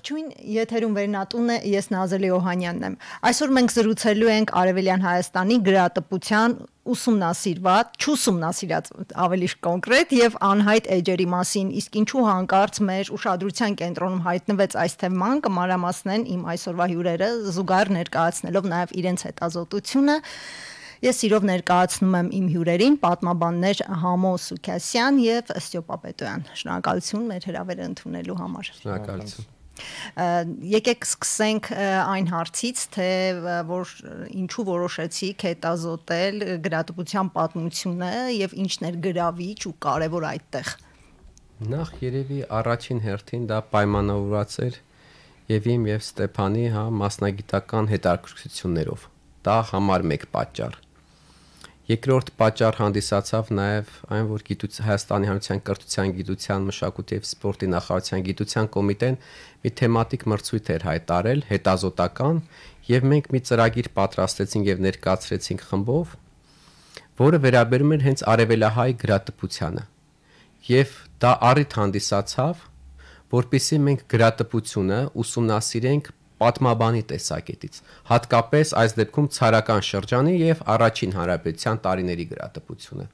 Ողջույն, եթերում վերնատուն է, ես Նազելի Օհանյանն եմ։ Այսօր մենք զրուցելու ենք Արևելյան Հայաստանի գրատպության ուսումնասիրված, չուսումնասիրած ավելի կոնկրետ եւ անհայտ էջերի մասին, իսկ ինչու հանկարծ մեր ուշադրության կենտրոնում հայտնվեց այս թեման, կմարամասնեն իմ այսօրվա հյուրերը զուգահեռ ներկայացնելով նաեւ իրենց հետազոտությունը։ Ես սիրով ներկայացնում եմ իմ հյուրերին՝ պատմաբաններ Համո Սուքասյան եւ Ստեփա Պետոյան։ Շնորհակալություն մեր հրավերը ընդունելու համար։ Շնորհակալություն։ Եկեք սկսենք այն հարցից, թե որ ինչու որոշեցիք հետազոտել գրատպության պատմությունը եւ ինչն էր գրավիչ ու կարեւոր այդտեղ։ Նախ երևի առաջին հերթին դա պայմանավորված էր եւ իմ եւ Ստեփանի հա մասնագիտական հետաքրքրություններով։ Դա համար մեկ պատճառ։ Երկրորդ պատճառ հանդիսացավ նաև այն, որ գիտուց Հայաստանի Հանրության կրթության, գիտության, մշակույթի եւ սպորտի նախարարության գիտության կոմիտեն մի թեմատիկ մրցույթ էր հայտարել, հետազոտական, եւ մենք մի ծրագիր պատրաստեցինք եւ ներկայացրեցինք խմբով, որը վերաբերում էր հենց արևելահայ գրատպությանը։ Եվ դա առիթ հանդիսացավ, որpիսի մենք գրատպությունը ուսումնասիրենք պատմաբանի տեսակետից, հատկապես այս դեպքում ցարական շրջանի եւ առաջին հանրապետության տարիների գրատպությունը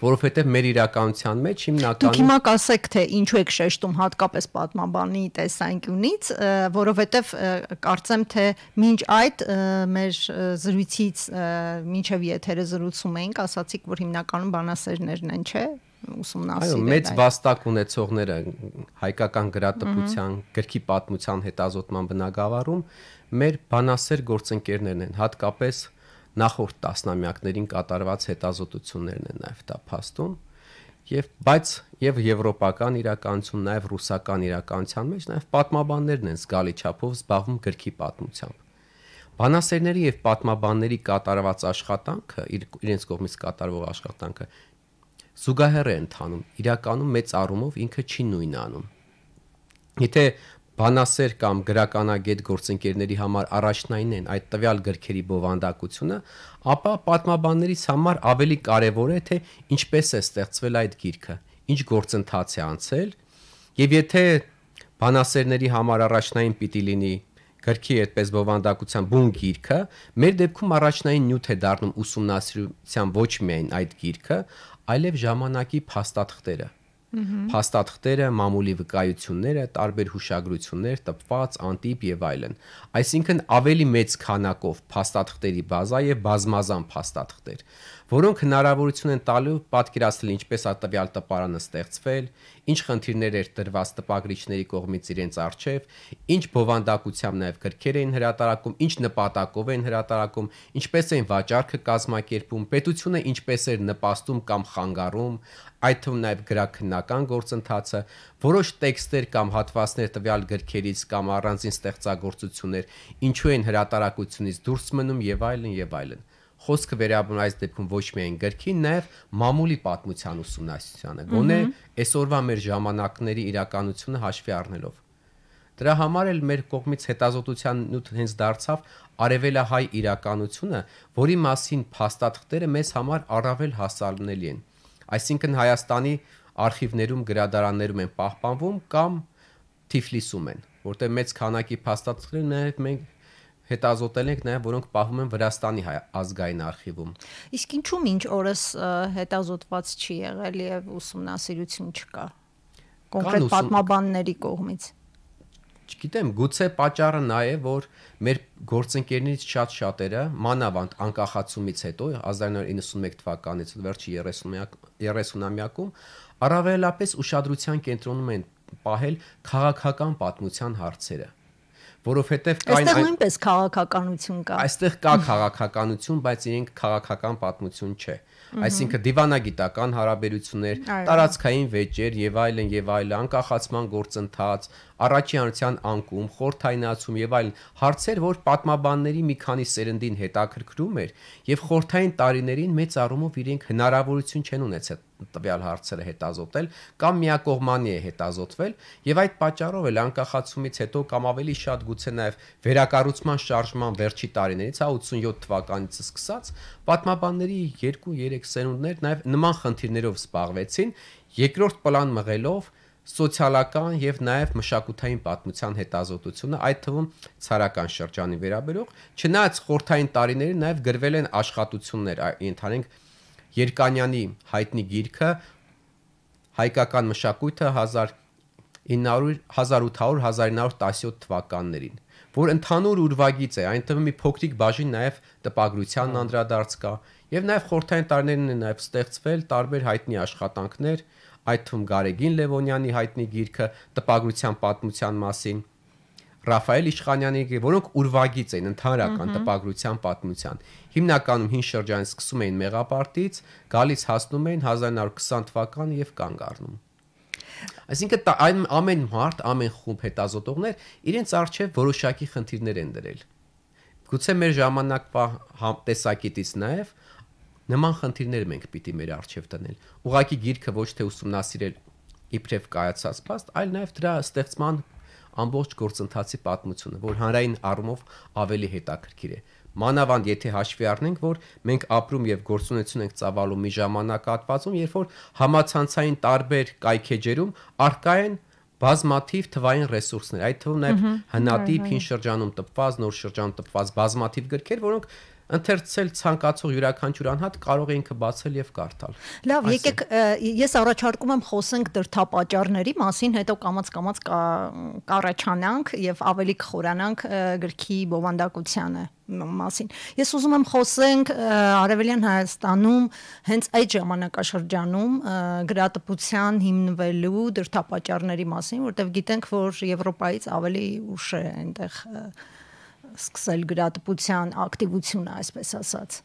որովհետև մեր իրականության մեջ հիմնականում Դուք հիմա կասեք թե ինչու եք շեշտում հատկապես պատմաբանի տեսանկյունից, որովհետև կարծեմ թե մինչ այդ մեր զրույցից մինչև եթերը զրուցում էինք, ասացիք, որ հիմնականում բանասերներն են, չէ՞ ուսումնասիրել։ Այո, մեծ վաստակ ունեցողները հայկական գրատպության, գրքի պատմության հետազոտման բնագավառում մեր բանասեր գործընկերներն են, հատկապես նախորդ տասնամյակներին կատարված հետազոտություններն են նաև տափաստում եւ բայց եւ եվրոպական իրականություն, նաեւ ռուսական իրականության մեջ նաեւ պատմաբաններն են զգալի չափով զբաղվում գրքի պատմությամբ։ Բանասերների եւ պատմաբանների կատարված աշխատանքը, իր, իրենց կողմից կատարվող աշխատանքը զուգահեռ է ընթանում։ Իրականում մեծ առումով ինքը չի նույնն անում։ Եթե բանասեր կամ գրականագետ գործընկերների համար առաջնային են այդ տվյալ գրքերի բովանդակությունը, ապա պատմաբաններից համար ավելի կարևոր է թե ինչպես է ստեղծվել այդ գիրքը, ինչ գործընթաց է անցել, եւ եթե բանասերների համար առաջնային պիտի լինի գրքի այդպես բովանդակության բուն գիրքը, մեր դեպքում առաջնային նյութ է դառնում ուսումնասիրության ոչ միայն այդ գիրքը, այլև ժամանակի փաստաթղթերը։ Փաստաթղթերը, մամուլի վկայությունները, տարբեր հուշագրություններ, տպված, անտիպ եւ այլն։ Այսինքն ավելի մեծ քանակով փաստաթղթերի բազա եւ բազմազան փաստաթղթեր որոնք հնարավորություն են տալու պատկերացնել ինչպես ատվյալ տպարանը ստեղծվել, ինչ խնդիրներ էր դրված տպագրիչների կողմից իրենց առջև, ինչ բովանդակությամբ նաև գրքեր էին հրատարակում, ինչ նպատակով էին հրատարակում, ինչպես էին վաճառքը կազմակերպում, պետությունը ինչպես էր նպաստում կամ խանգարում, այդ թվում նաև գրաքննական գործընթացը, որոշ տեքստեր կամ հատվածներ տվյալ գրքերից կամ առանձին ստեղծագործություններ ինչու են հրատարակությունից դուրս մնում եւ այլն եւ այլն խոսքը վերաբերում այս դեպքում ոչ միայն գրքին, նաև մամուլի պատմության ուսումնասիրությանը։ Գոնե այսօրվա մեր ժամանակների իրականությունը հաշվի առնելով։ Դրա համար էլ մեր կողմից հետազոտության նյութ հենց դարձավ արևելահայ իրականությունը, որի մասին փաստաթղթերը մեզ համար առավել հասանելի են։ Այսինքն Հայաստանի արխիվներում, գրադարաններում են պահպանվում կամ Թիֆլիսում են, որտեղ մեծ քանակի փաստաթղթերը նաև մենք հետազոտել ենք նաև որոնք պահվում են Վրաստանի հայ ազգային արխիվում։ Իսկ ինչու մինչ օրս հետազոտված չի եղել եւ ուսումնասիրություն չկա։ Կոնկրետ պատմաբանների կողմից չգիտեմ, գուցե պատճառը նա է, որ մեր գործընկերներից շատ շատերը մանավանդ անկախացումից հետո 1991 թվականից վերջի 30-ամյակում առավելապես ուշադրության կենտրոնում են պահել քաղաքական պատմության հարցերը որովհետև կային այստեղ նույնպես քաղաքականություն կա։ Այստեղ կա քաղաքականություն, բայց իրենք քաղաքական պատմություն չէ։ Այսինքն դիվանագիտական հարաբերություններ, տարածքային վեճեր եւ այլն եւ այլն, անկախացման գործընթաց, առաջնահերթության անկում, խորթայնացում եւ այլն հարցեր, որ պատմաբանների մի քանի սերնդին հետաքրքրում էր եւ խորթային տարիներին մեծ առումով իրենք հնարավորություն չեն ունեցել տվյալ հարցերը հետազոտել կամ միակողմանի է հետազոտվել եւ այդ պատճառով էլ անկախացումից հետո կամ ավելի շատ գուցե նաեւ վերակառուցման շարժման վերջի տարիներից 87 հա, թվականից սկսած պատմաբանների 2-3 սերունդներ նաեւ նման խնդիրներով սպառվեցին երկրորդ պլան մղելով սոցիալական եւ նաեւ մշակութային պատմության հետազոտությունը, այդ թվում ցարական շրջանի վերաբերող, չնայած խորթային տարիներին նաեւ գրվել են աշխատություններ, ընդհանրենք Երկանյանի հայտնի գիրքը հայկական մշակույթը 1800-1917 թվականներին, որ ընդհանուր ուրվագից է, այն թվում մի փոքրիկ բաժին նաև տպագրության անդրադարձ կա, եւ նաև խորթային տարիներին են նաև ստեղծվել տարբեր հայտնի աշխատանքներ, այդ թվում Գարեգին Լևոնյանի հայտնի գիրքը տպագրության պատմության մասին, Ռաֆայել Իշխանյանի, որոնք ուրվագից են ընդհանրական տպագրության պատմության։ Հիմնականում հին շրջանից սկսում էին մեղապարտից, գալիս հասնում էին 1920 թվական եւ կանգ առնում։ Այսինքն այն ամեն մարդ, ամեն խումբ հետազոտողներ իրենց արժեվ որոշակի խնդիրներ են դրել։ Գուցե մեր ժամանակվա տեսակետից նաեւ նման խնդիրներ մենք պիտի մեր արժեվ դնել։ Ուղղակի գիրքը ոչ թե ուսումնասիրել իբրև կայացած փաստ, այլ նաև դրա ստեղծման ամբողջ գործընթացի պատմությունը, որ հանրային առումով ավելի հետաքրքիր է։ Մանավանդ եթե հաշվի առնենք, որ մենք ապրում եւ գործունեություն ենք ծավալում մի ժամանակահատվածում, երբ որ համացանցային տարբեր կայքեջերում արկա են բազմաթիվ թվային ռեսուրսներ, այդ թվում նաև հնատիպ հին շրջանում տպված, նոր շրջան տպված բազմաթիվ գրքեր, որոնք ընթերցել ցանկացող յուրաքանչյուր անհատ կարող է ինքը բացել եւ կարդալ։ Լավ, եկեք ես առաջարկում եմ խոսենք դրթապաճառների մասին, հետո կամած-կամած կառաջանանք եւ ավելի կխորանանք գրքի բովանդակությանը մասին։ Ես ուզում եմ խոսենք Արևելյան Հայաստանում հենց այդ ժամանակաշրջանում գրատպության հիմնվելու դրթապաճառների մասին, որտեղ գիտենք, որ Եվրոպայից ավելի ուշ է այնտեղ սկսել գրատպության ակտիվությունը, այսպես ասած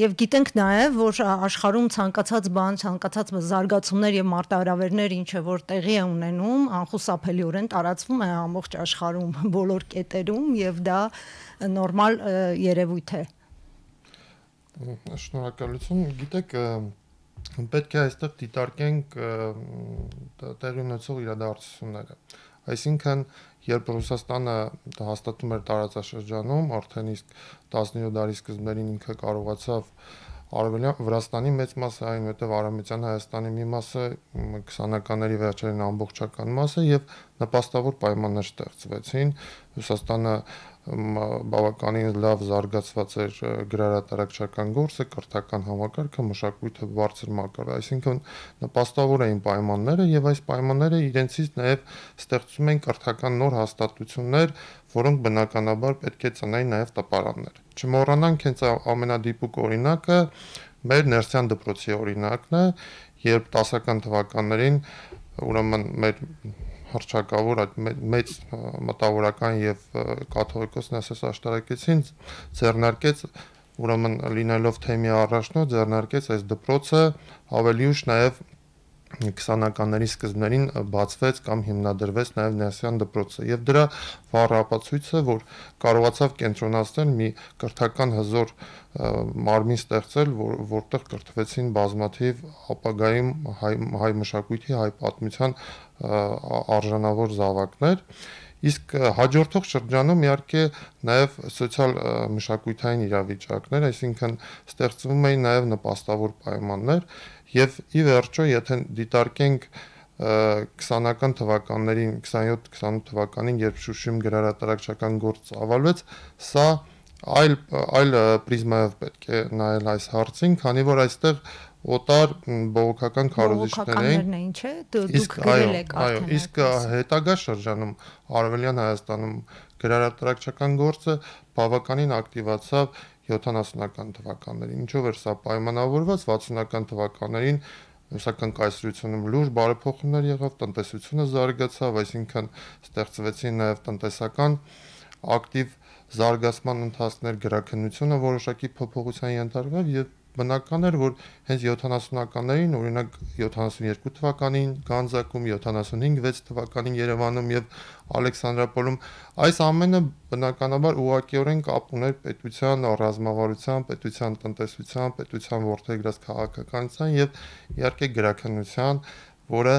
եւ գիտենք նաեւ որ աշխարհում ցանկացած բան, ցանկացած զարգացումներ եւ մարտահրավերներ ինչը որ տեղի է ունենում, անխուսափելիորեն տարածվում է ամբողջ աշխարհում, բոլոր կետերում եւ դա նորմալ երևույթ է։ Շնորհակալություն։ Գիտեք, պետք է այստեղ դիտարկենք տեղի ունեցող իրադարձությունները։ Այսինքն, երբ Ռուսաստանը հաստատում էր տարածաշրջանում, արդեն իսկ 17 դարի սկզբներին ինքը կարողացավ Արևելյան Վրաստանի մեծ մասը, այնուհետև Արևմտյան Հայաստանի մի մասը 20-ականների վերջերին ամբողջական մասը եւ նպաստավոր պայմաններ ստեղծվեցին։ Ռուսաստանը բավականին լավ զարգացված էր գրարատարակչական գործը, կրթական համակարգը, մշակույթը բարձր մակարը, այսինքն նպաստավոր էին պայմանները եւ այս պայմանները իրենցից նաեւ ստեղծում են կրթական նոր հաստատություններ, որոնք բնականաբար պետք է ծնային նաեւ տպարաններ։ Չմոռանանք հենց ամենադիպուկ օրինակը մեր ներսյան դպրոցի օրինակն է, երբ 10-ական թվականներին ուրեմն մեր հրճակավոր այդ մեծ մտավորական եւ կաթողիկոս Նասես աշտարակեցին ձեռնարկեց ուրեմն լինելով թեմի առաջնորդ ձեռնարկեց այս դպրոցը ավելի ուշ նաեւ 20-ականների սկզբներին բացվեց կամ հիմնադրվեց նաև Նասյան դպրոցը եւ դրա վառապացույցը, որ կարողացավ կենտրոնացնել մի կրթական հզոր մարմին ստեղծել, որ, որտեղ կրթվեցին բազմաթիվ ապագայում հայ, հայ մշակույթի, հայ պատմության արժանավոր զավակներ իսկ հաջորդող շրջանում իհարկե նաև սոցիալ մշակութային իրավիճակներ, այսինքն ստեղծվում էին նաև նպաստավոր պայմաններ եւ ի վերջո եթե դիտարկենք 20-ական թվականներին 27-28 թվականին երբ Շուշիում գրարատարակչական գործ ծավալվեց, սա այլ այլ պրիզմայով պետք է նայել այս հարցին, քանի որ այստեղ օտար բողոքական քարոզիչներ էին։ Բողոքականներն էին, չէ՞, դուք գրել եք արդեն։ Այո, իսկ հետագա շրջանում Արևելյան Հայաստանում գրարարտրակչական գործը բավականին ակտիվացավ 70-ական թվականներին, ինչով էր սա պայմանավորված 60-ական թվականներին ռուսական կայսրությունում լուրջ բարեփոխումներ եղավ, տնտեսությունը զարգացավ, այսինքն ստեղծվեցին նաև տնտեսական ակտիվ զարգացման ընթացներ, գրաքննությունը որոշակի փոփոխության ենթարկվավ եւ բնական էր, որ հենց 70-ականներին, օրինակ 72 թվականին Գանձակում, 75-6 թվականին Երևանում եւ Ալեքսանդրապոլում այս ամենը բնականաբար ուղղակիորեն կապ ուներ պետության ռազմավարության, պետության տնտեսության, պետության ворթեգրած քաղաքականության եւ իհարկե գրականության, որը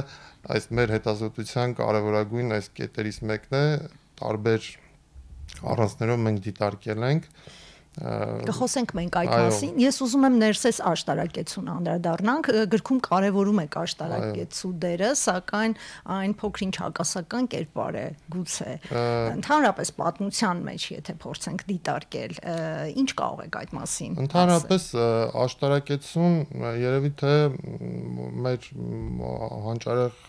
այս մեր հետազոտության կարևորագույն այս կետերից մեկն է, տարբեր առանցներով մենք դիտարկել ենք, ենք Կխոսենք մենք այդ մասին։ Ես ուզում եմ ներսես աշտարակեցուն անդրադառնանք։ Գրքում կարևորում եք աշտարակեցու դերը, սակայն այն փոքրինչ հակասական կերպար է գուցե։ Ընդհանրապես պատմության մեջ, եթե փորձենք դիտարկել, ինչ կարող եք այդ մասին։ Ընդհանրապես աշտարակեցուն երևի թե մեր հանճարեղ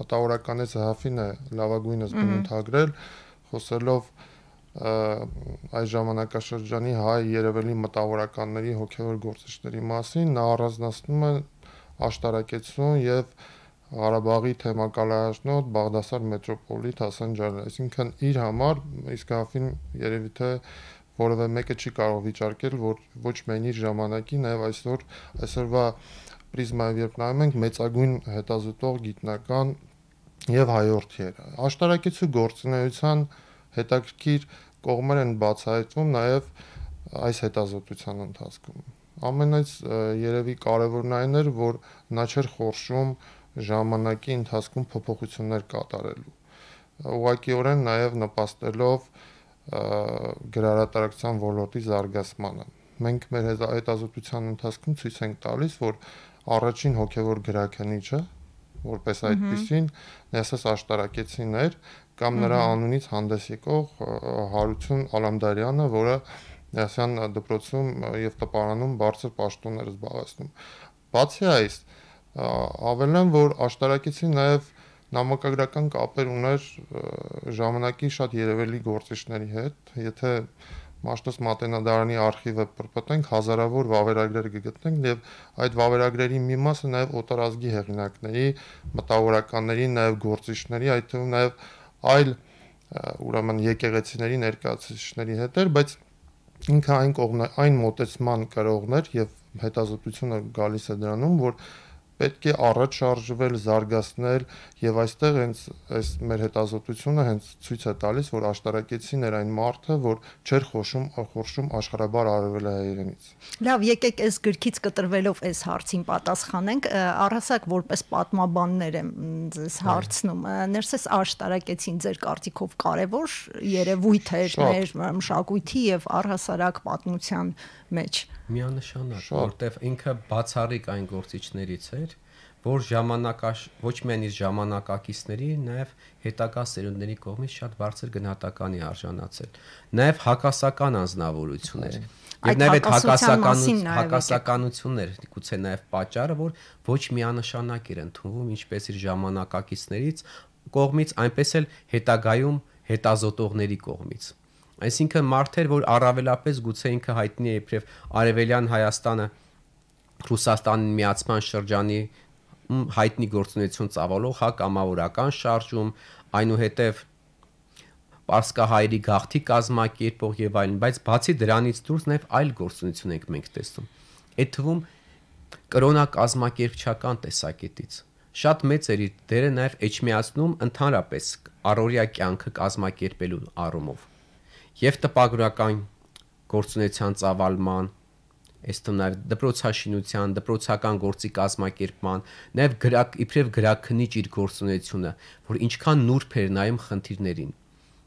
մտավորականից հաֆին է լավագույնս բնութագրել, խոսելով այս ժամանակաշրջանի հայ երևելի մտավորականների հոգևոր գործիչների մասին նա առանձնացնում է աշտարակեցուն եւ Ղարաբաղի թեմակալաշնոտ Բաղդասար մետրոպոլիտ Հասան Ջալալի, այսինքն իր համար իսկական երևի թե որևէ մեկը չի կարող վիճարկել, որ ոչ միայն իր ժամանակի, նաև այսօր այսօրվա պրիզմայով երբ նայում ենք մեծագույն հետազոտող գիտնական եւ հայորդ էր։ Աշտարակեցու գործունեության հետաքրքիր կողմեր են բացահայտվում նաև այս հետազոտության ընթացքում։ Ամենից երևի կարևորն այն էր, որ նա չէր խորշում ժամանակի ընթացքում փոփոխություններ կատարելու։ Ուղղակիորեն նաև նպաստելով գրարատարակցության ոլորտի զարգացմանը։ Մենք մեր հետազոտության ընթացքում ցույց ենք տալիս, որ առաջին հոգևոր գրականիչը, որպես այդպեսին, ասես աշտարակեցին էր, կամ նրա անունից հանդես եկող Հարություն Ալամդարյանը, որը Ասյան դպրոցում եւ տպարանում բարձր պաշտոններ զբաղեցնում։ Բացի այս, ավելեմ, որ աշտարակիցի նաեւ նամակագրական կապեր ուներ ժամանակի շատ երևելի գործիչների հետ, եթե Մաշտոց Մատենադարանի արխիվը պրպտենք, հազարավոր վավերագրեր կգտնենք եւ այդ վավերագրերի մի մասը նաեւ օտարազգի հեղինակների, մտավորականների, նաեւ գործիչների, այդ թվում նաեւ այլ ուրեմն եկեղեցիների ներկայացուցիչների հետ էր, բայց ինքը այն կողմն այն մոտեցման կրողներ եւ հետազոտությունը գալիս է դրանում, որ պետք է առաջ շարժվել, զարգացնել եւ այստեղ հենց այս մեր հետազոտությունը հենց ցույց է տալիս, որ աշտարակեցին էր այն մարդը, որ չէր խոշում, խորշում աշխարհաբար արևելահայերենից։ Լավ, եկեք այս գրքից կտրվելով այս հարցին պատասխանենք, առհասարակ որպես պատմաբաններ եմ ձեզ հարցնում։ Ներսես աշտարակեցին ձեր կարծիքով կարևոր երևույթ էր մեր մշակույթի եւ առհասարակ պատմության մեջ։ Ա, միանշանակ, որտեվ ինքը բացառիկ այն գործիչներից էր, որ ժամանակաշ ոչ միայն իր ժամանակակիցների, նաև հետագա սերունդների կողմից շատ բարձր գնահատականի արժանացել։ Նաև հակասական անznավորություններ։ Եվ նաև այդ հակասականություն, հակասականություններ գուցե նաև պատճառը, որ ոչ միանշանակ էր ընդունվում ինչպես իր ժամանակակիցներից կողմից, այնպես էլ հետագայում հետազոտողների կողմից։ Այսինքն մարդեր, որ առավելապես գուցե ինքը հայտնի է իբրև Արևելյան Հայաստանը Ռուսաստանի միացման շրջանի հայտնի գործունեություն ծավալող հա կամավորական շարժում, այնուհետև Պարսկահայերի գաղթի կազմակերպող եւ այլն, բայց բացի դրանից դուրս նաեւ այլ գործունեություն ենք մենք տեսնում։ Այդ թվում կրոնակազմակերպչական տեսակետից շատ մեծ էր իր դերը նաեւ Էջմիածնում ընդհանրապես առօրյա կյանքը կազմակերպելու առումով եւ տպագրական գործունեության ծավալման այս թեմներ դպրոցաշինության, դպրոցական գործի կազմակերպման, նաև գրակ իբրև գրակնիչ իր գործունեությունը, որ ինչքան նուրբ էր նայում խնդիրներին։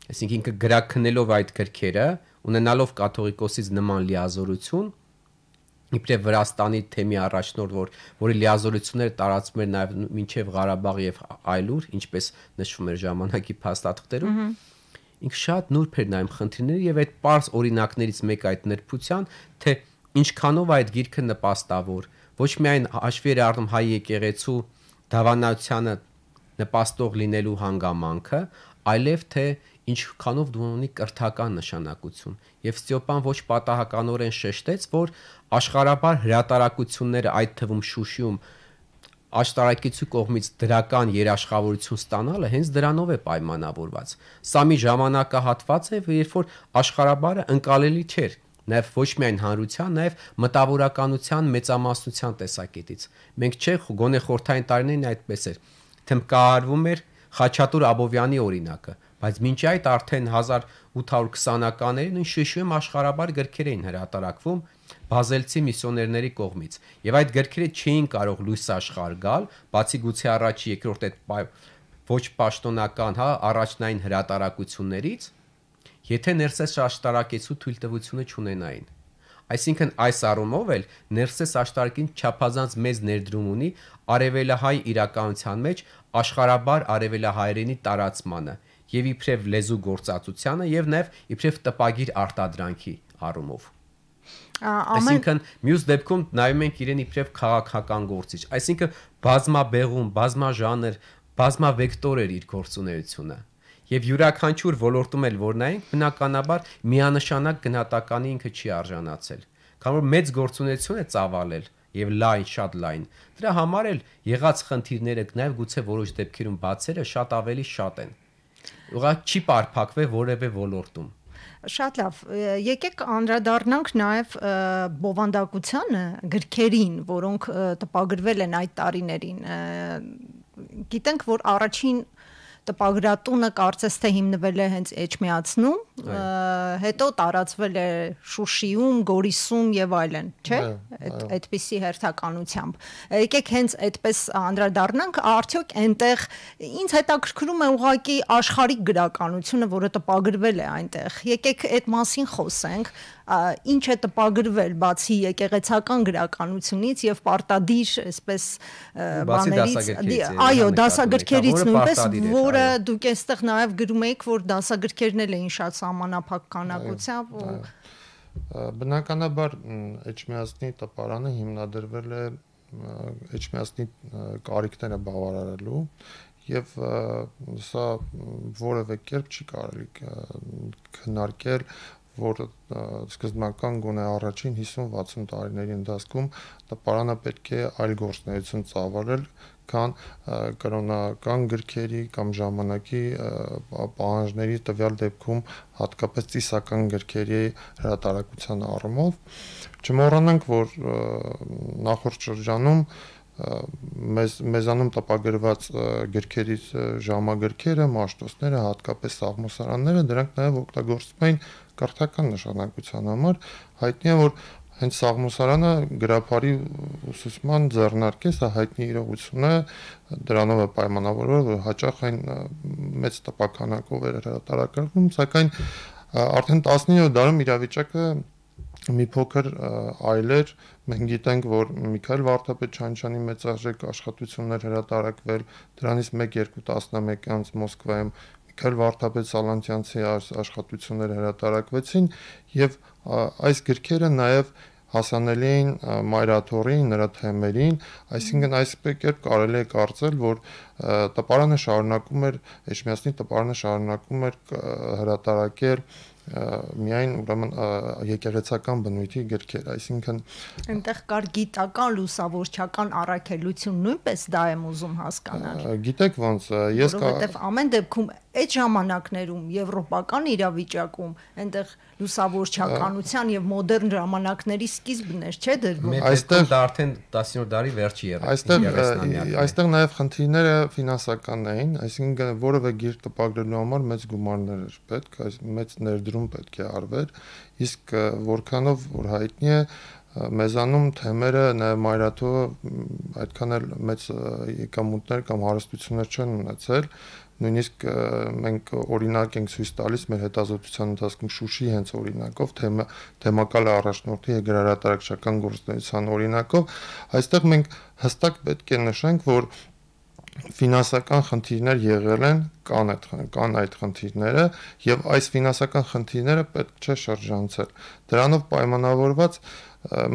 Այսինքն ինքը գրակնելով այդ գրքերը, ունենալով կաթողիկոսից նման լիազորություն, իբրև Վրաստանի թեմի առաջնորդ, որ որի լիազորությունները տարածվում էր նաև մինչև Ղարաբաղ եւ այլուր, ինչպես նշվում էր ժամանակի փաստաթղթերում։ Ահա ինքը շատ նուրբ էր նայում խնդիրները եւ այդ པարս օրինակներից մեկ այդ ներփության, թե ինչքանով այդ գիրքը նպաստավոր ոչ միայն հաշվի էր առնում հայ եկեղեցու դավանացյանը նպաստող լինելու հանգամանքը, այլև թե ինչքանով դու ունի կրթական նշանակություն։ Եվ Ստեփան ոչ պատահականորեն շեշտեց, որ աշխարհաբար հրատարակությունները այդ թվում Շուշիում աշտարակիցու կողմից դրական երաշխավորություն ստանալը հենց դրանով է պայմանավորված։ Սա մի ժամանակահատված է, երբ որ աշխարհաբարը ընկալելի չէր նաև ոչ միայն հանրության, նաև մտավորականության մեծամասնության տեսակետից։ Մենք չէ գոնե խորթային տարիներին այդպես էր։ Թմբկահարվում էր Խաչատուր Աբովյանի օրինակը, բայց մինչ այդ արդեն 1820-ականներին շշուեմ աշխարհաբար գրքեր էին հրատարակվում, բազելցի միսիոներների կողմից եւ այդ գրքերը չէին կարող լույս աշխարհ գալ բացի գուցե առաջ երկրորդ այդ ոչ պաշտոնական հա առաջնային հրատարակություններից եթե ներսես աշտարակեցու թույլտվությունը չունենային այսինքն այս առումով էլ ներսես աշտարակին չափազանց մեծ ներդրում ունի արևելահայ իրականության մեջ աշխարաբար արևելահայերենի տարածմանը եւ իբրև լեզու գործածությանը եւ նաեւ իբրև տպագիր արտադրանքի առումով Ամեն Այսինքն մյուս դեպքում նայում ենք իրեն իբրև քաղաքական գործիչ, այսինքն բազմաբեղում, բազմաժանր, բազմավեկտոր էր իր գործունեությունը։ Եվ յուրաքանչյուր ոլորտում էլ որ նայենք, բնականաբար միանշանակ գնահատականի ինքը չի արժանացել։ Քանի որ մեծ գործունեություն է ծավալել, եւ լայն շատ լայն։ Դրա համար էլ եղած խնդիրները նաև գուցե որոշ դեպքերում բացերը շատ ավելի շատ են։ Ուղղակի չի պարփակվել որևէ ոլորտում։ Շատ լավ։ Եկեք անդրադառնանք նաև բովանդակությանը, գրքերին, որոնք տպագրվել են այդ տարիներին։ Գիտենք, որ առաջին տպագրատունը կարծես թե հիմնվել է հենց Էջմիածնում, հետո տարածվել է Շուշիում, Գորիսում եւ այլն, չէ՞։ Այդ այդպիսի հերթականությամբ։ Եկեք հենց այդպես անդրադառնանք, արդյոք այնտեղ ինձ հետաքրքրում է ուղղակի աշխարհիկ գրականությունը, որը տպագրվել է այնտեղ։ Եկեք այդ մասին խոսենք, ինչ է տպագրվել բացի եկեղեցական գրականությունից եւ պարտադիր այսպես բաներից այո դասագրքերից նույնպես որը դուք այստեղ նաեւ գրում եք որ դասագրքերն էլ էին շատ համանապակ քանակությամբ ու բնականաբար Էջմիածնի տպարանը հիմնադրվել է Էջմիածնի կարիքները բավարարելու եւ սա որևէ կերպ չի կարելի քննարկել որ սկզբնական գոնե առաջին 50-60 տարիների ընթացքում պարանը պետք է այլ գործունեություն ծավալել, քան կրոնական գրքերի կամ ժամանակի պահանջների տվյալ դեպքում հատկապես ծիսական գրքերի հրատարակության առումով չմոռանանք որ նախորդ շրջանում մեզ մեզանում տպագրված գրքերից ժամագրքերը, մաշտոցները, հատկապես աղմոսարանները, դրանք նաև օգտագործվում էին կրթական նշանակության համար հայտնի է որ հենց Սաղմոսարանը գրաբարի ուսուցման ձեռնարկեց հա հայտնի իրողությունը դրանով է պայմանավորվել որ հաճախ այն մեծ տպականակով էր հրատարակվում սակայն արդեն 19 դարում իրավիճակը մի փոքր այլեր մենք գիտենք որ Միքայել Վարդապետչանչյանի մեծարժեք աշխատություններ հրատարակվել դրանից 1-2 11-անց Մոսկվայում Քայլ Վարդապետ Սալանտյանցի աշխատությունները հրատարակվեցին եւ այս գրքերը նաեւ հասանելի էին մայրաթորին, նրա թեմերին, այսինքն այս կերպ կարելի է կարծել, որ տպարանը շարունակում էր Էշմիածնի տպարանը շարունակում էր հրատարակել միայն ուրեմն եկեղեցական բնույթի գրքեր, այսինքն այնտեղ կար գիտական լուսավորչական առաքելություն, նույնպես դա եմ ուզում հասկանալ։ Գիտեք ոնց, ես որովհետև ամեն դեպքում այդ ժամանակներում եվրոպական իրավիճակում այնտեղ լուսավորչականության եւ մոդեռն ժամանակների սկիզբն էր, չէ՞ դրվում։ Այստեղ դա արդեն 17 դարի վերջի եղել։ Այստեղ այստեղ նաեւ խնդիրները ֆինանսականն էին, այսինքն որևէ գիրք տպագրելու համար մեծ գումարներ էր պետք, այս մեծ ներդրում պետք է արվեր, իսկ որքանով որ հայտնի է մեզանում թեմերը նաև մայրաթու այդքան էլ մեծ եկամուտներ կամ հարստություններ չեն ունեցել, նույնիսկ մենք օրինակ ենք ցույց տալիս մեր հետազոտության ընթացքում Շուշի հենց օրինակով թեմա թեմակալ առաջնորդի գրարատարակչական գործունեության օրինակով այստեղ մենք հստակ պետք է նշենք որ ֆինանսական խնդիրներ եղել են, կան այդ կան այդ խնդիրները եւ այս ֆինանսական խնդիրները պետք չէ շրջանցել։ Դրանով պայմանավորված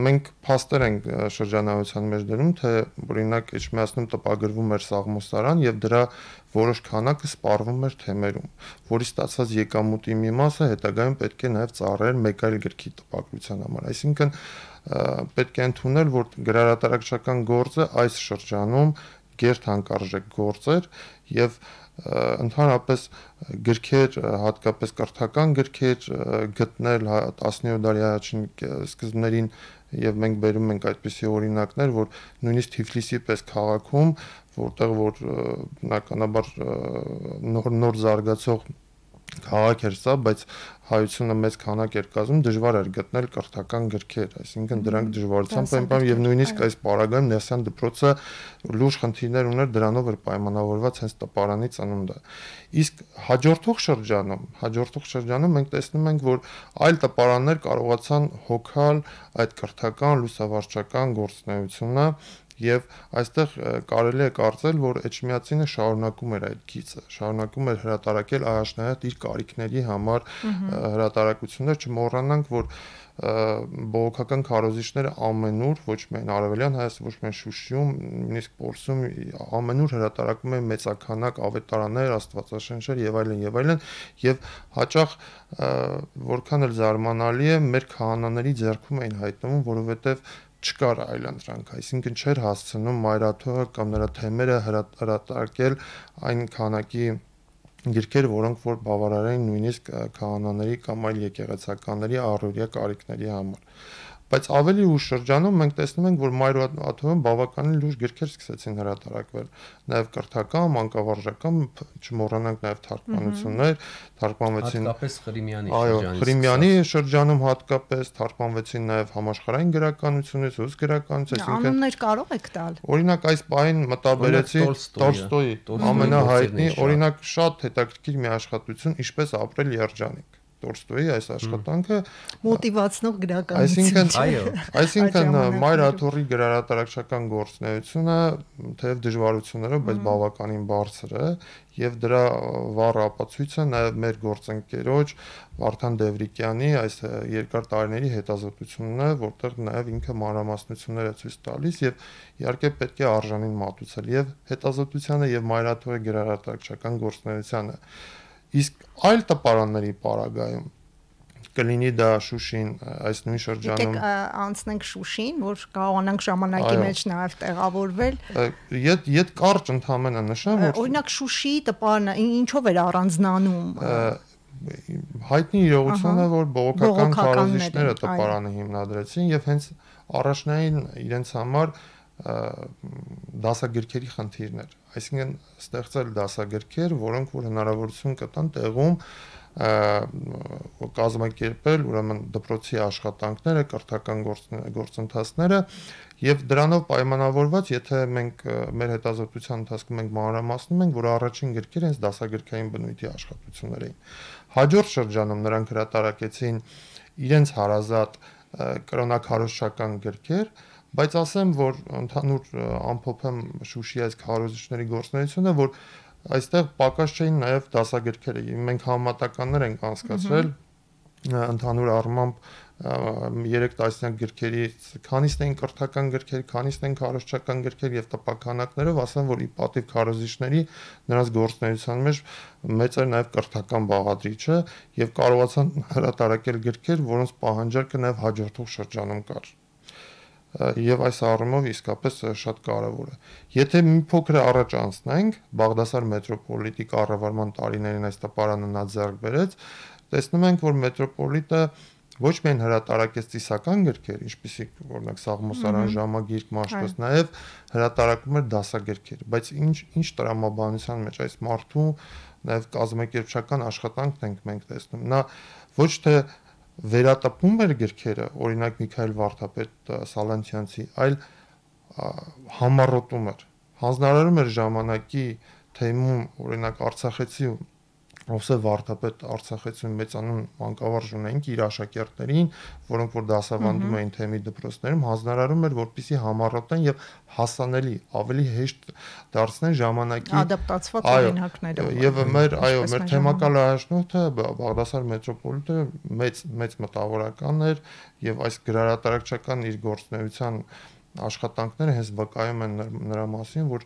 մենք փաստեր ենք շրջանայության մեջ դնում, թե օրինակ Իջմիածնում տպագրվում էր սաղմոսարան եւ դրա որոշ քանակը սպառվում էր թեմերում, որի ստացած եկամուտի մի մասը հետագայում պետք է նաեւ ծառայեր մեկ այլ գրքի տպագրության համար։ Այսինքն պետք է ընդունել, որ գրարատարակչական գործը այս շրջանում գերտ հանկարժեք գործեր եւ և ընդհանրապես գրքեր, հատկապես կրթական գրքեր գտնել 17 հա, դարի առաջին սկզբներին եւ մենք բերում ենք այդպիսի օրինակներ, որ նույնիսկ Թիֆլիսի պես քաղաքում, որտեղ որ բնականաբար նոր նոր զարգացող քաղաք էր սա, բայց հայությունը մեծ քանակ էր կազմում, դժվար էր գտնել կրթական գրքեր, այսինքն դրանք դժվարությամբ են բան եւ նույնիսկ այս պարագայում Նեսյան դպրոցը լուրջ խնդիրներ ուներ դրանով էր պայմանավորված հենց տպարանի ծնունդը։ Իսկ հաջորդող շրջանում, հաջորդող շրջանում մենք տեսնում ենք, որ այլ տպարաններ կարողացան հոգալ այդ կրթական լուսավարչական գործունեությունը Եվ այստեղ կարելի է կարծել, որ Էջմիածինը շարունակում էր այդ գիծը, շարունակում էր հրատարակել ահաշնահայտ իր կարիքների համար հրատարակություններ, չմոռանանք, որ բողոքական քարոզիչները ամենուր, ոչ միայն Արևելյան Հայաստանում, ոչ միայն Շուշիում, նույնիսկ Պորսում ամենուր հրատարակում են մեծականակ ավետարաններ, աստվածաշնչեր եւ այլն եւ այլն, եւ հաճախ որքան էլ զարմանալի է, մեր քահանաների ձեռքում էին հայտնվում, որովհետեւ չկար այլընտրանք, այսինքն չէր հասցնում մայրաթողը կամ նրա թեմերը հրատարակել այն քանակի երկեր, որոնք որ բավարար էին նույնիսկ քահանաների կամ այլ եկեղեցականների առօրյա կարիքների համար բայց ավելի ուշ շրջանում մենք տեսնում ենք, որ մայրոաթոմը բավականին լուրջ գրքեր սկսեցին հրատարակվել, նաև կրթական, մանկավարժական, չմոռանանք նաև թարգմանություններ, թարգմանվեցին հատկապես Խրիմյանի շրջանում։ Այո, Խրիմյանի շրջանում հատկապես թարգմանվեցին նաև համաշխարհային գրականությունից, ռուս գրականությունից, այսինքն անուններ կարող եք տալ։ Օրինակ այս պահին մտաբերեցի Տոլստոյի ամենահայտնի, օրինակ շատ հետաքրքիր մի աշխատություն, ինչպես ապրել երջանիկ Տոլստոյի այս աշխատանքը մոտիվացնող գրականություն։ Այսինքն, այսինքն Մայր Աթորի գրարատարակչական գործնեությունը թեև դժվարություններով, բայց բավականին բարձր է եւ դրա վառ ապացույցը նաեւ մեր գործընկերոջ Վարդան Դևրիկյանի այս երկար տարիների հետազոտությունն է, որտեղ նաև ինքը մանրամասնություններ է ցույց տալիս եւ իհարկե պետք է արժանին մատուցել եւ հետազոտությանը եւ մայրաթորի գրարատարակչական գործունեությանը։ Իսկ այլ տպարանների պարագայում կլինի դա Շուշին այս նույն շրջանում։ Գիտեք, անցնենք Շուշին, որ կարողանանք ժամանակի մեջ նաև տեղավորվել։ Եդ եդ կարճ ընդհանրապես նշեմ, որ օրինակ Շուշի տպարն ինչով էր առանձնանում հայտնի իրողությունն է որ բողոքական քարոզիչները տպարանը հիմնադրեցին եւ հենց առաջնային իրենց համար դասագրքերի խնդիրներ, այսինքն ստեղծել դասագրքեր, որոնք որ հնարավորություն կտան տեղում կազմակերպել ուրեմն դպրոցի աշխատանքները, կրթական գործընթացները եւ դրանով պայմանավորված, եթե մենք մեր հետազոտության ընթացքում մենք մանրամասնում ենք, որ առաջին գրքերը հենց դասագրքային բնույթի աշխատություններ էին։ Հաջորդ շրջանում նրանք հրատարակեցին իրենց հարազատ կրոնակարոշչական գրքեր, բայց ասեմ, որ ընդհանուր ամփոփեմ Շուշի այս քարոզիչների գործունեությունը, որ այստեղ պակաս չէին նաև դասագրքերը։ Մենք համատականներ ենք անցկացրել ընդհանուր առմամբ 3 տասնյակ գրքերից քանիսն էին կրթական գրքեր, քանիսն էին քարոզչական գրքեր եւ տպականակներով ասեմ, որ ի պատիվ քարոզիչների նրանց գործնեության մեջ մեծ էր նաեւ կրթական բաղադրիչը եւ կարողացան հրատարակել գրքեր, որոնց պահանջարկը նաեւ հաջորդող շրջանում կար եւ այս առումով իսկապես շատ կարեւոր է։ Եթե մի փոքր առաջ անցնենք, Բաղդասար մետրոպոլիտի կառավարման տարիներին այս տպարանը նա ձեռք բերեց, տեսնում ենք, որ մետրոպոլիտը ոչ միայն հրատարակեց ծիսական գրքեր, ինչպիսիք օրինակ Սաղմոսարան ժամագիրք, Մաշտոց, նաև հրատարակում էր դասագրքեր, բայց ինչ ինչ տրամաբանության մեջ այս մարդու նաև կազմակերպչական աշխատանքն ենք մենք տեսնում։ Նա ոչ թե դե վերատպում էր գրքերը, օրինակ Միքայել Վարդապետ Սալանցյանցի, այլ համառոտում էր։ Հանձնարարում էր ժամանակի թեմում, օրինակ Արցախեցի Հովսեփ Վարդապետ Արցախեցին մեծանուն մանկավարժ ունենք իր աշակերտներին, որոնք որ դասավանդում էին թեմի դպրոցներում, հանձնարարում էր, որպիսի համառոտեն եւ հասանելի, ավելի հեշտ դարձնեն ժամանակի ադապտացված օրինակները։ Եվ մեր, այո, մեր թեմակալ առաջնորդը Բաղդասար մետրոպոլիտը մեծ մեծ մտավորական էր եւ այս գրարատարակչական իր գործունեության աշխատանքները հենց վկայում են նրա մասին, որ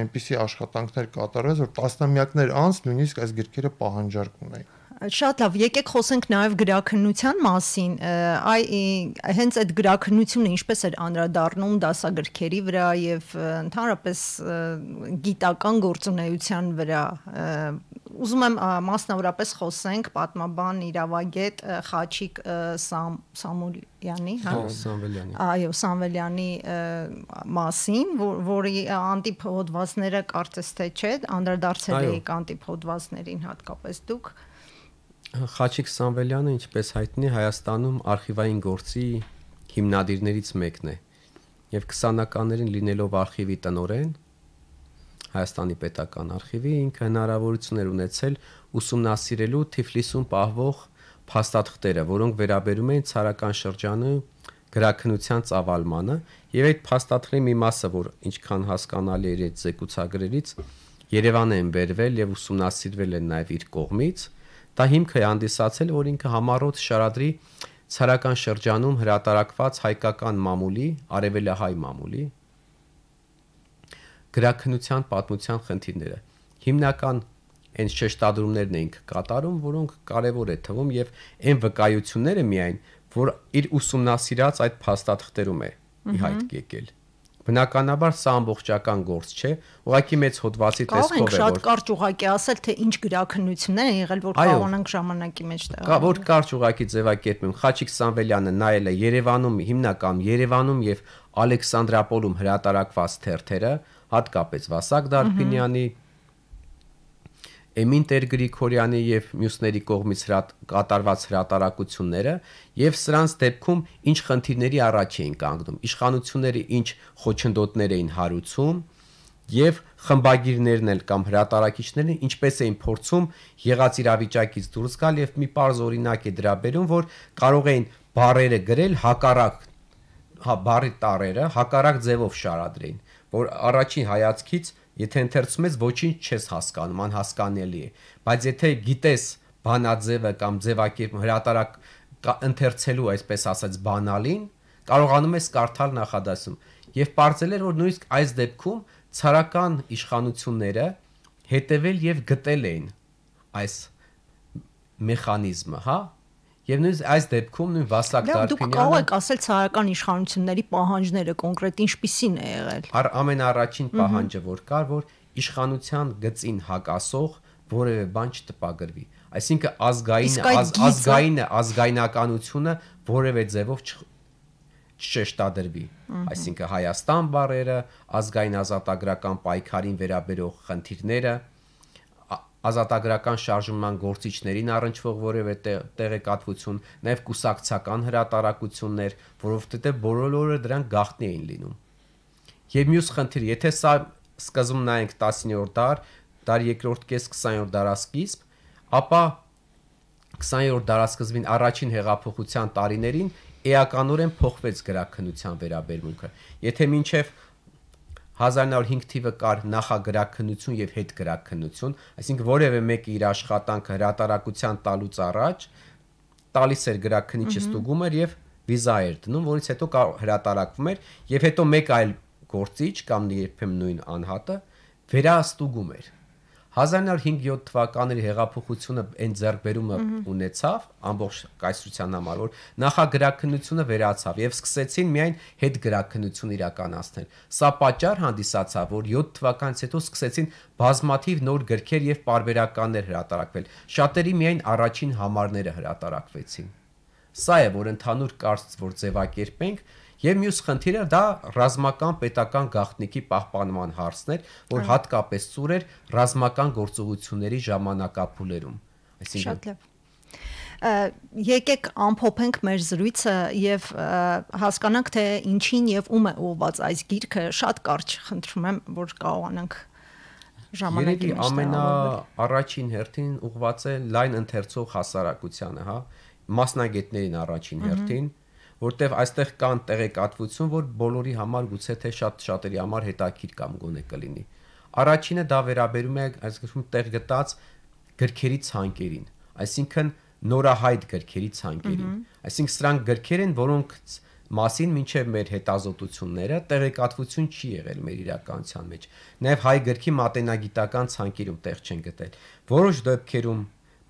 այնպիսի աշխատանքներ կատարված, որ տասնամյակներ անց նույնիսկ այս գրքերը պահանջարկ ունեն։ Շատ լավ, եկեք խոսենք նաև գրաքննության մասին։ Այ հենց այդ գրաքննությունը ինչպես էր անդրադառնում դասագրքերի վրա եւ ընդհանրապես գիտական գործունեության վրա ուզում եմ մասնավորապես խոսենք պատմաբան իրավագետ Խաչիկ Սամ, Սամուլյանի, հա, հա Սամվելյանի։ Այո, Սամվելյանի մասին, որ, որի անտիփ հոդվածները կարծես թե չէ, անդրադարձել էիք անտիփ հոդվածներին հատկապես դուք։ Խաչիկ Սամվելյանը, ինչպես հայտնի, Հայաստանում արխիվային գործի հիմնադիրներից մեկն է։ Եվ 20-ականներին լինելով արխիվի տնօրեն, Հայաստանի պետական արխիվի ինքը հնարավորություններ ունեցել ուսումնասիրելու Թիֆլիսում պահվող փաստաթղթերը, որոնք վերաբերում էին ցարական շրջանը գրակնության ծավալմանը եւ այդ փաստաթղթերի մի մասը, որ ինչքան հասկանալի էր այդ զեկուցագրերից, Երևան են վերվել եւ ուսումնասիրվել են նաեւ իր կողմից, դա հիմքը է հանդիսացել, որ ինքը համառոտ շարադրի ցարական շրջանում հրատարակված հայկական մամուլի, արևելահայ մամուլի գրաքնության պատմության խնդիրները։ Հիմնական այն շեշտադրումներն էինք կատարում, որոնք կարևոր է թվում եւ այն վկայությունները միայն, որ իր ուսումնասիրած այդ փաստաթղթերում է ի հայտ եկել։ Բնականաբար սա ամբողջական գործ չէ, ուղղակի մեծ հոդվածի տեսքով է որ Կարող ենք շատ կարճ ուղղակի ասել, թե ինչ գրաքննություններ են եղել, որ կարողանանք ժամանակի մեջ տեղավորել։ Կա որ կարճ ուղղակի ձևակերպում Խաչիկ Սամվելյանը նայել է Երևանում, հիմնականում Երևանում եւ Ալեքսանդրապոլում հրատարակված թերթերը, հատկապես Վասակ Դարփինյանի, Էմին Տեր Գրիգորյանի եւ մյուսների կողմից հրատ, կատարված հրատարակությունները եւ սրանց դեպքում ինչ խնդիրների առաջ էին կանգնում, իշխանությունները ինչ խոչընդոտներ էին հարուցում եւ խմբագիրներն էլ կամ հրատարակիչներն էլ ինչպես էին փորձում եղած իրավիճակից դուրս գալ եւ մի բարձ օրինակ է դրա բերում, որ կարող էին բարերը գրել հակառակ հա բարի տարերը հակառակ ձևով շարադրեին որ առաջին հայացքից եթե ընթերցում ես ոչինչ չես հասկանում, անհասկանելի է, բայց եթե գիտես բանաձևը կամ ձևակերպ հրատարակ ընթերցելու, այսպես ասած, բանալին, կարողանում ես կարդալ նախադասում։ Եվ բարձել էր, որ նույնիսկ այս դեպքում ցարական իշխանությունները հետևել եւ գտել էին այս մեխանիզմը, հա, Եվ նույնիսկ այս դեպքում նույն Վասակ Դարփինյանը Դուք կարող եք ասել ցարական իշխանությունների պահանջները կոնկրետ ինչպիսին է եղել։ Առ ամենաառաջին պահանջը որ կար, որ իշխանության գծին հակասող որևէ բան չտպագրվի։ Այսինքն ազգային ազգային ազգայնականությունը որևէ ձևով չշեշտադրվի։ Այսինքն Հայաստան բարերը, ազգային ազատագրական պայքարին վերաբերող խնդիրները, ազատագրական շարժման գործիչներին առնչվող որևէ տեղեկատվություն, նաև կուսակցական հրատարակություններ, որովհետև բոլորը դրանք գաղտնի էին լինում։ Եվ մյուս խնդիր, եթե սա սկզում նայենք 19-րդ դար, դար երկրորդ կես 20-րդ դարասկիզբ, ապա 20-րդ դարասկզբին առաջին հեղափոխության տարիներին էականորեն փոխվեց գրաքննության վերաբերմունքը։ Եթե մինչև 1905 թիվը կար նախագրակքնություն եւ հետագրակքնություն, այսինքն որևէ մեկը իր աշխատանքը հրատարակության տալուց առաջ տալիս էր գրակքնիչը ստուգում էր եւ վիզա էր դնում, որից հետո հրատարակվում էր եւ հետո մեկ այլ գործիչ կամ երբեմն նույն անհատը վերաստուգում էր 1905-7 թվականների հեղափոխությունը այն ձեռքբերումը ունեցավ ամբողջ կայսրության համար, որ նախագրաքննությունը վերացավ եւ սկսեցին միայն հետ գրաքննություն իրականացնել։ Սա պատճառ հանդիսացավ, որ 7 թվականից հետո սկսեցին բազմաթիվ նոր գրքեր եւ պարբերականներ հրատարակվել։ Շատերի միայն առաջին համարները հրատարակվեցին։ Սա է, որ ընդհանուր կարծիք որ ձևակերպենք, Եվ մյուս խնդիրը դա ռազմական պետական գաղտնիքի պահպանման հարցն էր, որ Ա, հատկապես ծուր էր ռազմական գործողությունների ժամանակապուլերում։ Այսինքն Շատ լավ եկեք ամփոփենք մեր զրույցը եւ հասկանանք թե ինչին եւ ում է ուղված այս գիրքը շատ կարճ խնդրում եմ որ կարողանանք ժամանակի մեջ ամենա առաջին հերթին ուղված է լայն ընթերցող հասարակությանը հա մասնագետներին առաջին հերթին mm -hmm որտեվ այստեղ կան տեղեկատվություն, որ բոլորի համար գուցե թե շատ շատերի համար հետաքրքիր կամ գոնե կլինի։ Առաջինը դա վերաբերում է այսպես տեղ գտած գրքերի ցանկերին, այսինքն նորահայտ գրքերի ցանկերին։ Այսինքն սրանք գրքեր են, որոնք մասին մինչև մեր հետազոտությունները տեղեկատվություն չի եղել մեր իրականության մեջ։ Նաև հայ գրքի մատենագիտական ցանկերում տեղ չեն գտել։ Որոշ դեպքերում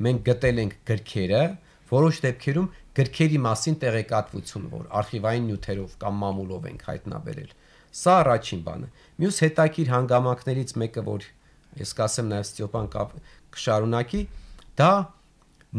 մենք գտել ենք գրքերը, Որոշ դեպքերում գրքերի մասին տեղեկատվություն, որ արխիվային նյութերով կամ մամուլով ենք հայտնաբերել։ Սա առաջին բանը։ Մյուս հետաքրիր հանգամանքներից մեկը, որ ես կասեմ նաև Ստեփան կապ կշարունակի, դա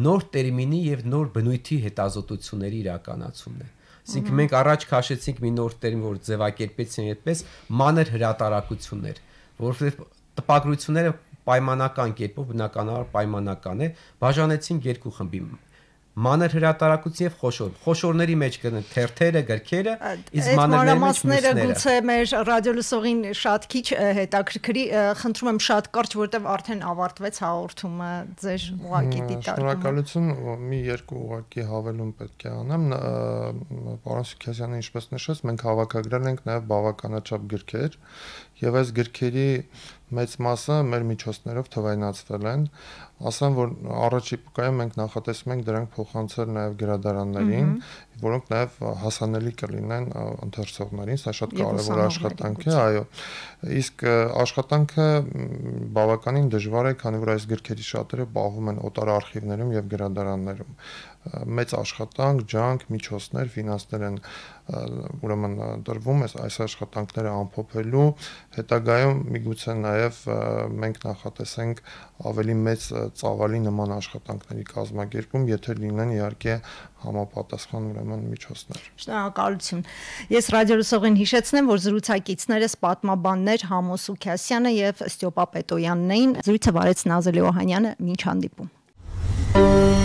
նոր տերմինի եւ նոր բնույթի հետազոտությունների իրականացումն է։ Այսինքն մենք առաջ քաշեցինք մի նոր տերմին, որ ձևակերպեցին այդպես մանր հրատարակություններ, որովհետեւ տպագրությունները պայմանական կերպով բնականաբար պայմանական է, բաժանեցին երկու խմբի մանր հրատարակություն եւ խոշոր։ Խոշորների մեջ կնեն թերթերը, գրքերը, իսկ մանրների մեջ մասները գուցե մեր ռադիոլուսողին շատ քիչ հետաքրքրի, խնդրում եմ շատ կարճ, որտեվ արդեն ավարտվեց հաղորդումը ձեր ուղակի դիտարկումը։ Շնորհակալություն, մի երկու ուղակի հավելում պետք է անեմ։ Պարոն Սուքյասյանը ինչպես նշեց, մենք հավաքագրել ենք նաեւ բավականաչափ գրքեր, եւ այս գրքերի մեծ մասը մեր միջոցներով թվայնացվել են։ Ասեմ, որ առաջի պկայում մենք նախատեսում ենք դրանք փոխանցել նաև գրադարաններին որոնք նաև հասանելի կլինեն ընթերցողներին, սա շատ կարևոր աշխատանք է, այո։ Իսկ աշխատանքը բավականին դժվար է, քանի որ այս գրքերի շատերը բաղում են օտար արխիվներում եւ գրադարաններում մեծ աշխատանք, ջանք, միջոցներ, ֆինանսներ են ուրեմն դրվում այս այս աշխատանքները ամփոփելու հետագայում միգուցե նաև մենք նախատեսենք ավելի մեծ ծավալի նման աշխատանքների կազմակերպում, եթե լինեն իհարկե համապատասխան ուրեմն նման միջոցներ։ Շնորհակալություն։ Ես ռադիոլուսողին հիշեցնեմ, որ զրուցակիցներս պատմաբաններ Համոս Սուքյասյանը եւ Ստեփա Պետոյանն էին։ Զրույցը վարեց Նազելի Օհանյանը, ոչ հանդիպում։